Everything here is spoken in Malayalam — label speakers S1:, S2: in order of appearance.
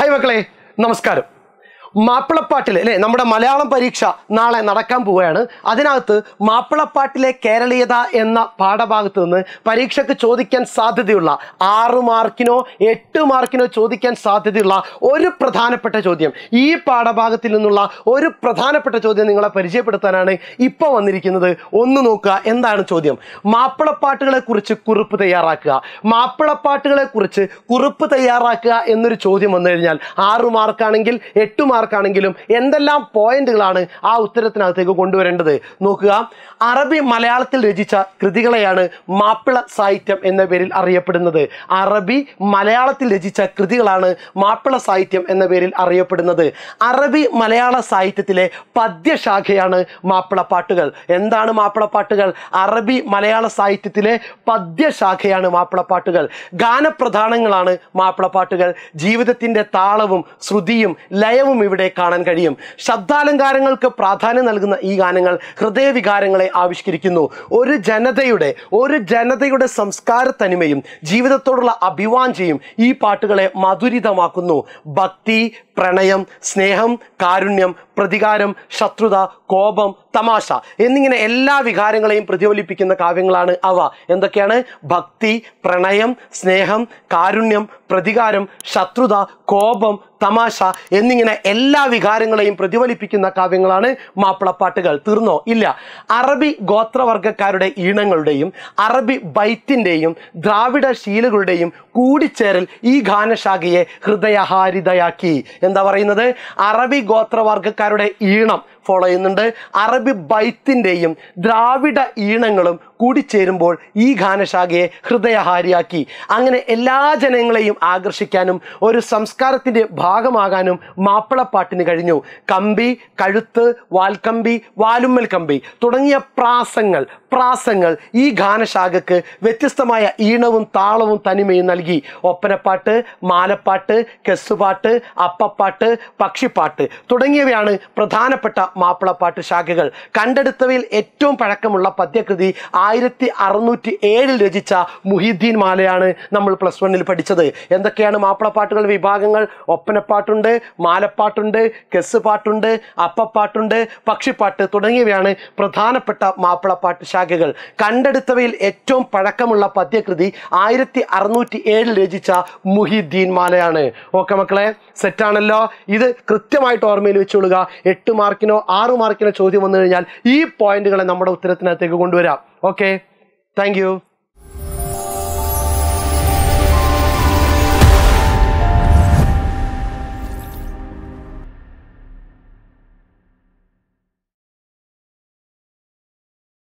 S1: ഹായ് മക്കളെ നമസ്കാരം മാപ്പിളപ്പാട്ടിൽ അല്ലേ നമ്മുടെ മലയാളം പരീക്ഷ നാളെ നടക്കാൻ പോവുകയാണ് അതിനകത്ത് മാപ്പിളപ്പാട്ടിലെ കേരളീയത എന്ന പാഠഭാഗത്ത് നിന്ന് പരീക്ഷയ്ക്ക് ചോദിക്കാൻ സാധ്യതയുള്ള ആറ് മാർക്കിനോ എട്ട് മാർക്കിനോ ചോദിക്കാൻ സാധ്യതയുള്ള ഒരു പ്രധാനപ്പെട്ട ചോദ്യം ഈ പാഠഭാഗത്തിൽ നിന്നുള്ള ഒരു പ്രധാനപ്പെട്ട ചോദ്യം നിങ്ങളെ പരിചയപ്പെടുത്താനാണ് ഇപ്പോൾ വന്നിരിക്കുന്നത് ഒന്ന് നോക്കുക എന്താണ് ചോദ്യം മാപ്പിളപ്പാട്ടുകളെ കുറിച്ച് കുറിപ്പ് തയ്യാറാക്കുക മാപ്പിളപ്പാട്ടുകളെ കുറിച്ച് കുറിപ്പ് തയ്യാറാക്കുക എന്നൊരു ചോദ്യം വന്നു കഴിഞ്ഞാൽ ആറ് മാർക്കാണെങ്കിൽ എട്ട് മാർക്ക് പരീക്ഷക്കാർക്കാണെങ്കിലും എന്തെല്ലാം പോയിന്റുകളാണ് ആ ഉത്തരത്തിനകത്തേക്ക് കൊണ്ടുവരേണ്ടത് നോക്കുക അറബി മലയാളത്തിൽ രചിച്ച കൃതികളെയാണ് മാപ്പിള സാഹിത്യം എന്ന പേരിൽ അറിയപ്പെടുന്നത് അറബി മലയാളത്തിൽ രചിച്ച കൃതികളാണ് മാപ്പിള സാഹിത്യം എന്ന പേരിൽ അറിയപ്പെടുന്നത് അറബി മലയാള സാഹിത്യത്തിലെ പദ്യശാഖയാണ് മാപ്പിളപ്പാട്ടുകൾ എന്താണ് മാപ്പിളപ്പാട്ടുകൾ അറബി മലയാള സാഹിത്യത്തിലെ പദ്യശാഖയാണ് മാപ്പിളപ്പാട്ടുകൾ ഗാനപ്രധാനങ്ങളാണ് മാപ്പിളപ്പാട്ടുകൾ ജീവിതത്തിൻ്റെ താളവും ശ്രുതിയും ലയവും ഇവിടെ കാണാൻ കഴിയും ശബ്ദാലങ്കാരങ്ങൾക്ക് പ്രാധാന്യം നൽകുന്ന ഈ ഗാനങ്ങൾ ഹൃദയവികാരങ്ങളെ ആവിഷ്കരിക്കുന്നു ഒരു ജനതയുടെ ഒരു ജനതയുടെ സംസ്കാര തനിമയും ജീവിതത്തോടുള്ള അഭിവാഞ്ചയും ഈ പാട്ടുകളെ മധുരിതമാക്കുന്നു ഭക്തി പ്രണയം സ്നേഹം കാരുണ്യം പ്രതികാരം ശത്രുത കോപം തമാശ എന്നിങ്ങനെ എല്ലാ വികാരങ്ങളെയും പ്രതിഫലിപ്പിക്കുന്ന കാവ്യങ്ങളാണ് അവ എന്തൊക്കെയാണ് ഭക്തി പ്രണയം സ്നേഹം കാരുണ്യം പ്രതികാരം ശത്രുത കോപം തമാശ എന്നിങ്ങനെ എല്ലാ വികാരങ്ങളെയും പ്രതിഫലിപ്പിക്കുന്ന കാവ്യങ്ങളാണ് മാപ്പിളപ്പാട്ടുകൾ തീർന്നോ ഇല്ല അറബി ഗോത്രവർഗക്കാരുടെ ഈണങ്ങളുടെയും അറബി ബൈത്തിൻ്റെയും ദ്രാവിഡ ശീലുകളുടെയും കൂടിച്ചേരൽ ഈ ഗാനശാഖയെ ഹൃദയഹാരിതയാക്കി എന്താ പറയുന്നത് അറബി ഗോത്രവർഗക്കാരുടെ ഈണം ഫോളോ ചെയ്യുന്നുണ്ട് അറബി ബൈത്തിൻ്റെയും ദ്രാവിഡ ഈണങ്ങളും കൂടിച്ചേരുമ്പോൾ ഈ ഗാനശാഖയെ ഹൃദയഹാരിയാക്കി അങ്ങനെ എല്ലാ ജനങ്ങളെയും ആകർഷിക്കാനും ഒരു സംസ്കാരത്തിൻ്റെ ഭാഗമാകാനും മാപ്പിളപ്പാട്ടിന് കഴിഞ്ഞു കമ്പി കഴുത്ത് വാൽക്കമ്പി വാലുമ്മൽ കമ്പി തുടങ്ങിയ പ്രാസങ്ങൾ പ്രാസങ്ങൾ ഈ ഗാനശാഖക്ക് വ്യത്യസ്തമായ ഈണവും താളവും തനിമയും നൽകി ഒപ്പനപ്പാട്ട് മാലപ്പാട്ട് കെസ്സുപാട്ട് അപ്പപ്പാട്ട് പക്ഷിപ്പാട്ട് തുടങ്ങിയവയാണ് പ്രധാനപ്പെട്ട മാപ്പിളപ്പാട്ട് ശാഖകൾ കണ്ടെടുത്തവയിൽ ഏറ്റവും പഴക്കമുള്ള പദ്യകൃതി ആ ആയിരത്തി അറുന്നൂറ്റി ഏഴിൽ രചിച്ച മുഹിദ്ദീൻ മാലയാണ് നമ്മൾ പ്ലസ് വണ്ണിൽ പഠിച്ചത് എന്തൊക്കെയാണ് മാപ്പിളപ്പാട്ടുകൾ വിഭാഗങ്ങൾ ഒപ്പനപ്പാട്ടുണ്ട് മാലപ്പാട്ടുണ്ട് കെസ് പാട്ടുണ്ട് അപ്പപ്പാട്ടുണ്ട് പക്ഷിപ്പാട്ട് തുടങ്ങിയവയാണ് പ്രധാനപ്പെട്ട മാപ്പിളപ്പാട്ട് ശാഖകൾ കണ്ടെടുത്തവയിൽ ഏറ്റവും പഴക്കമുള്ള പദ്യകൃതി ആയിരത്തി അറുന്നൂറ്റി ഏഴിൽ രചിച്ച മുഹിദ്ദീൻ മാലയാണ് ഓക്കെ മക്കളെ സെറ്റാണല്ലോ ഇത് കൃത്യമായിട്ട് ഓർമ്മയിൽ വെച്ചുകൊള്ളുക എട്ട് മാർക്കിനോ ആറ് മാർക്കിനോ ചോദ്യം വന്നു കഴിഞ്ഞാൽ ഈ പോയിന്റുകളെ നമ്മുടെ ഉത്തരത്തിനകത്തേക്ക് കൊണ്ടുവരാം Okay, thank you.